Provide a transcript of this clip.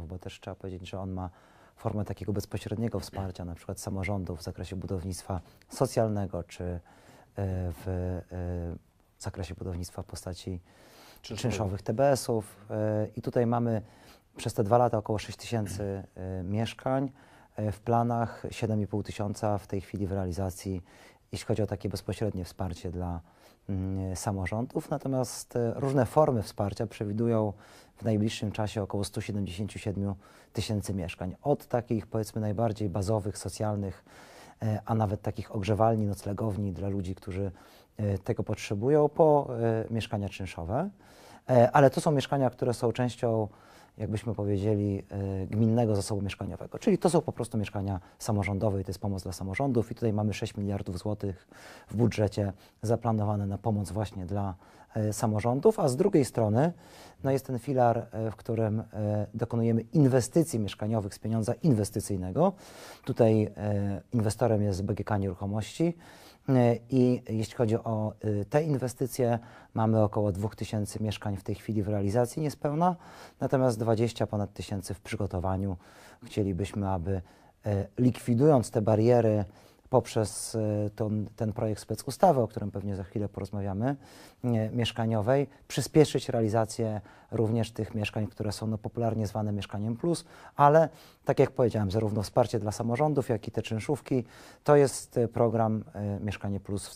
bo też trzeba powiedzieć, że on ma formę takiego bezpośredniego wsparcia, na przykład samorządów w zakresie budownictwa socjalnego, czy e, e, w zakresie budownictwa w postaci czynszowych, czynszowych TBS-ów. E, I tutaj mamy przez te dwa lata około 6 tysięcy mieszkań. W planach 7,5 tysiąca, w tej chwili w realizacji jeśli chodzi o takie bezpośrednie wsparcie dla mm, samorządów. Natomiast e, różne formy wsparcia przewidują w najbliższym czasie około 177 tysięcy mieszkań. Od takich powiedzmy najbardziej bazowych, socjalnych, e, a nawet takich ogrzewalni, noclegowni dla ludzi, którzy e, tego potrzebują, po mieszkania czynszowe. Ale to są mieszkania, które są częścią jakbyśmy powiedzieli, e, gminnego zasobu mieszkaniowego. Czyli to są po prostu mieszkania samorządowe i to jest pomoc dla samorządów. I tutaj mamy 6 miliardów złotych w budżecie zaplanowane na pomoc właśnie dla e, samorządów, a z drugiej strony no jest ten filar, e, w którym dokonujemy inwestycji mieszkaniowych z pieniądza inwestycyjnego. Tutaj inwestorem jest BGK Nieruchomości. E, I jeśli chodzi o e, te inwestycje, mamy około 2000 mieszkań w tej chwili w realizacji niespełna, natomiast 20 ponad tysięcy w przygotowaniu. Chcielibyśmy, aby e, likwidując te bariery, poprzez y, ten, ten projekt specustawy, o którym pewnie za chwilę porozmawiamy, y, mieszkaniowej, przyspieszyć realizację również tych mieszkań, które są no, popularnie zwane mieszkaniem plus, ale tak jak powiedziałem, zarówno wsparcie dla samorządów, jak i te czynszówki, to jest y, program Mieszkanie Plus